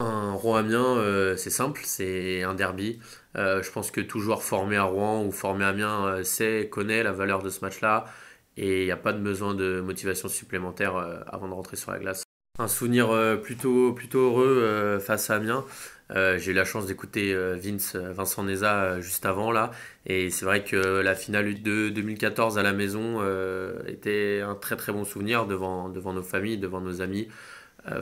Un Rouen-Amiens, euh, c'est simple, c'est un derby. Euh, je pense que tout joueur formé à Rouen ou formé à Amiens euh, sait, connaît la valeur de ce match-là. Et il n'y a pas de besoin de motivation supplémentaire avant de rentrer sur la glace. Un souvenir euh, plutôt, plutôt heureux euh, face à Amiens. Euh, j'ai eu la chance d'écouter Vince, Vincent Neza juste avant là, et c'est vrai que la finale de 2014 à la maison était un très très bon souvenir devant, devant nos familles, devant nos amis.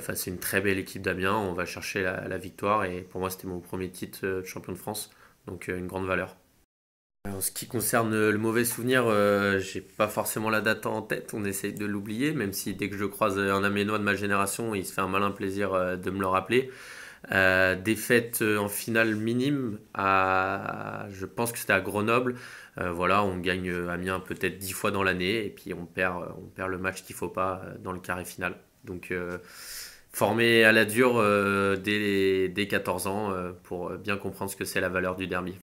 face à une très belle équipe d'Amiens, on va chercher la, la victoire et pour moi c'était mon premier titre de champion de France, donc une grande valeur. En ce qui concerne le mauvais souvenir, euh, j'ai pas forcément la date en tête. On essaye de l'oublier, même si dès que je croise un Aménois de ma génération, il se fait un malin plaisir euh, de me le rappeler. Euh, défaite en finale minime, à, je pense que c'était à Grenoble. voilà, on gagne Amiens peut-être dix fois dans l'année et puis on perd, on perd le match qu'il faut pas dans le carré final. Donc formé à la dure dès, dès 14 ans pour bien comprendre ce que c'est la valeur du derby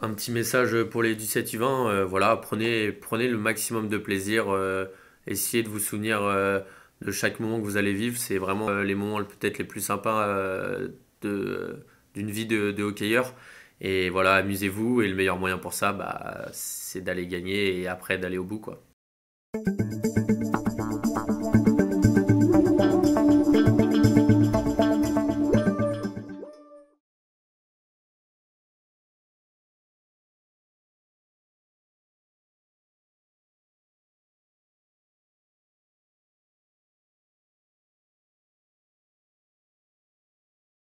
un petit message pour les 17 20 euh, voilà, prenez, prenez le maximum de plaisir, euh, essayez de vous souvenir euh, de chaque moment que vous allez vivre, c'est vraiment les moments peut-être les plus sympas d'une vie de, hockeyeur. Et voilà, amusez-vous, et le meilleur moyen pour ça, bah, c'est d'aller gagner et après d'aller au bout. quoi.